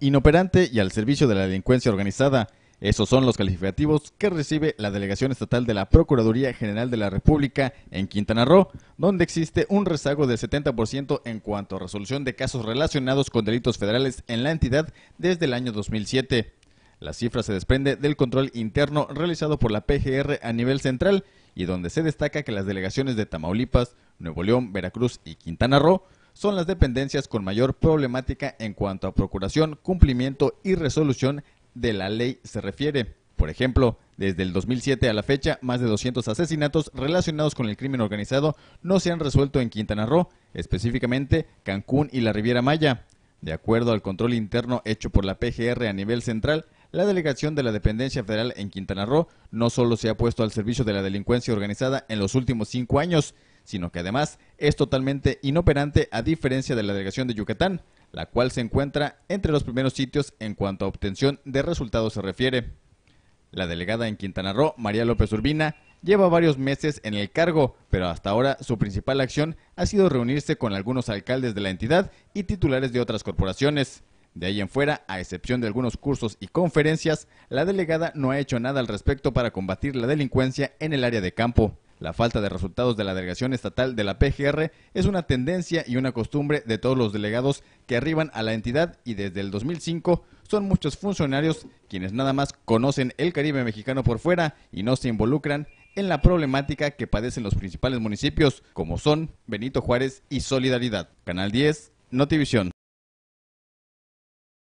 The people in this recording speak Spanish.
Inoperante y al servicio de la delincuencia organizada. Esos son los calificativos que recibe la Delegación Estatal de la Procuraduría General de la República en Quintana Roo, donde existe un rezago del 70% en cuanto a resolución de casos relacionados con delitos federales en la entidad desde el año 2007. La cifra se desprende del control interno realizado por la PGR a nivel central y donde se destaca que las delegaciones de Tamaulipas, Nuevo León, Veracruz y Quintana Roo son las dependencias con mayor problemática en cuanto a procuración, cumplimiento y resolución de la ley se refiere. Por ejemplo, desde el 2007 a la fecha, más de 200 asesinatos relacionados con el crimen organizado no se han resuelto en Quintana Roo, específicamente Cancún y la Riviera Maya. De acuerdo al control interno hecho por la PGR a nivel central, la delegación de la dependencia federal en Quintana Roo no solo se ha puesto al servicio de la delincuencia organizada en los últimos cinco años, sino que además es totalmente inoperante a diferencia de la delegación de Yucatán, la cual se encuentra entre los primeros sitios en cuanto a obtención de resultados se refiere. La delegada en Quintana Roo, María López Urbina, lleva varios meses en el cargo, pero hasta ahora su principal acción ha sido reunirse con algunos alcaldes de la entidad y titulares de otras corporaciones. De ahí en fuera, a excepción de algunos cursos y conferencias, la delegada no ha hecho nada al respecto para combatir la delincuencia en el área de campo. La falta de resultados de la delegación estatal de la PGR es una tendencia y una costumbre de todos los delegados que arriban a la entidad y desde el 2005 son muchos funcionarios quienes nada más conocen el Caribe mexicano por fuera y no se involucran en la problemática que padecen los principales municipios como son Benito Juárez y Solidaridad. Canal 10, Notivisión.